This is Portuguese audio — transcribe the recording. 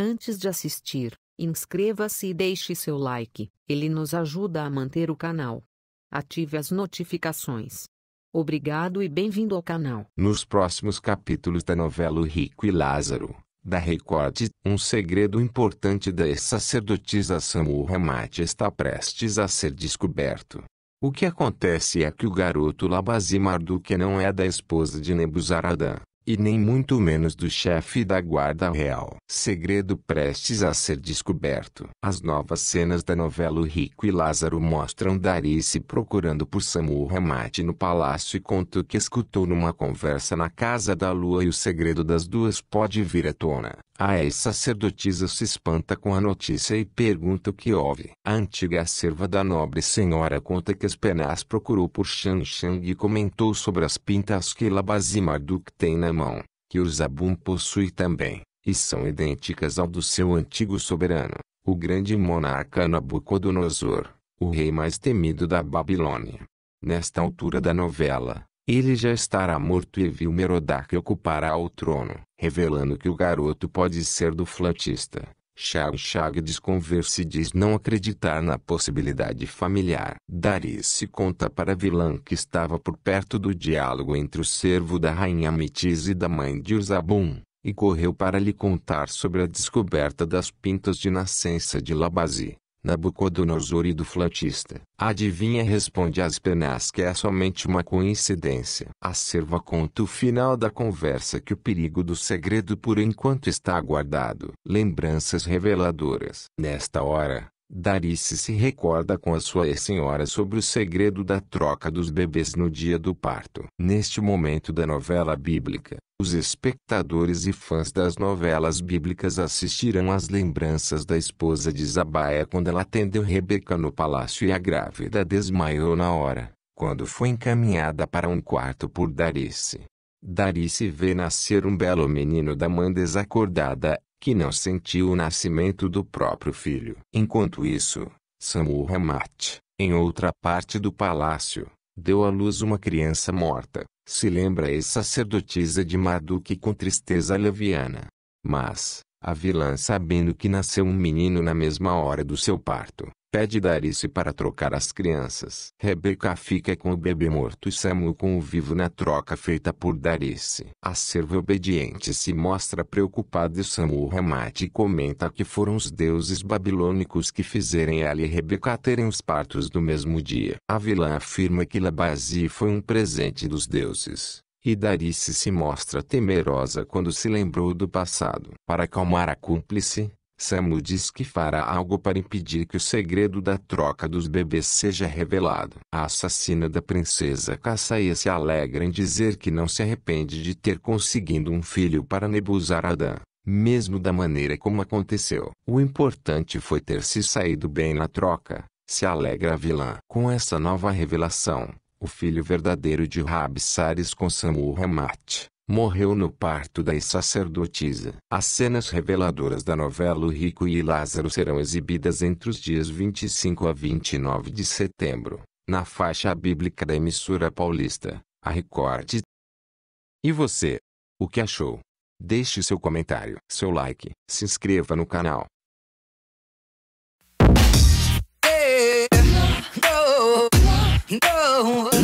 Antes de assistir, inscreva-se e deixe seu like, ele nos ajuda a manter o canal. Ative as notificações. Obrigado e bem-vindo ao canal. Nos próximos capítulos da novela o Rico e Lázaro, da Record, um segredo importante da ex-sacerdotisa Samu Ramat está prestes a ser descoberto. O que acontece é que o garoto Labazi Marduk não é da esposa de Nebuzaradã e nem muito menos do chefe da guarda real. Segredo prestes a ser descoberto. As novas cenas da novela O Rico e Lázaro mostram Darice procurando por Samu Ramate no palácio e conta o que escutou numa conversa na Casa da Lua e o segredo das duas pode vir à tona. A ex-sacerdotisa se espanta com a notícia e pergunta o que houve. A antiga serva da nobre senhora conta que Aspenas procurou por Shang Shang e comentou sobre as pintas que Labazimarduk tem Marduk na mão, que o Zabum possui também, e são idênticas ao do seu antigo soberano, o grande monarca Nabucodonosor, o rei mais temido da Babilônia. Nesta altura da novela, ele já estará morto e viu Merodach ocupará o trono revelando que o garoto pode ser do flautista. Chag-Chag Chagdes e diz não acreditar na possibilidade familiar. Dari se conta para vilã que estava por perto do diálogo entre o servo da rainha Mitiz e da mãe de Usabum, e correu para lhe contar sobre a descoberta das pintas de nascença de Labazi. Nabucodonosor e do flautista. Adivinha responde Aspenaz que é somente uma coincidência. A serva conta o final da conversa que o perigo do segredo por enquanto está guardado. Lembranças reveladoras. Nesta hora, Darice se recorda com a sua ex-senhora sobre o segredo da troca dos bebês no dia do parto. Neste momento da novela bíblica, os espectadores e fãs das novelas bíblicas assistirão às lembranças da esposa de Zabaia quando ela atendeu Rebeca no palácio e a grávida desmaiou na hora, quando foi encaminhada para um quarto por Darice. Darice vê nascer um belo menino da mãe desacordada que não sentiu o nascimento do próprio filho. Enquanto isso, Samu Hamat, em outra parte do palácio, deu à luz uma criança morta, se lembra a sacerdotisa de Marduk com tristeza leviana. Mas, a vilã, sabendo que nasceu um menino na mesma hora do seu parto, pede Darice para trocar as crianças. Rebeca fica com o bebê morto e Samuel com o vivo na troca feita por Darice. A serva obediente se mostra preocupada e Samuel remate e comenta que foram os deuses babilônicos que fizerem ela e Rebeca terem os partos do mesmo dia. A vilã afirma que Labazi foi um presente dos deuses e Darice se mostra temerosa quando se lembrou do passado. Para acalmar a cúmplice, Samu diz que fará algo para impedir que o segredo da troca dos bebês seja revelado. A assassina da princesa Kassaya se alegra em dizer que não se arrepende de ter conseguido um filho para nebuzar Adam, mesmo da maneira como aconteceu. O importante foi ter se saído bem na troca, se alegra a vilã. Com essa nova revelação, o filho verdadeiro de Rabsares com Samu-Ramat, morreu no parto da sacerdotisa. As cenas reveladoras da novela O Rico e Lázaro serão exibidas entre os dias 25 a 29 de setembro, na faixa bíblica da emissora paulista, a Record. E você, o que achou? Deixe seu comentário, seu like, se inscreva no canal. No.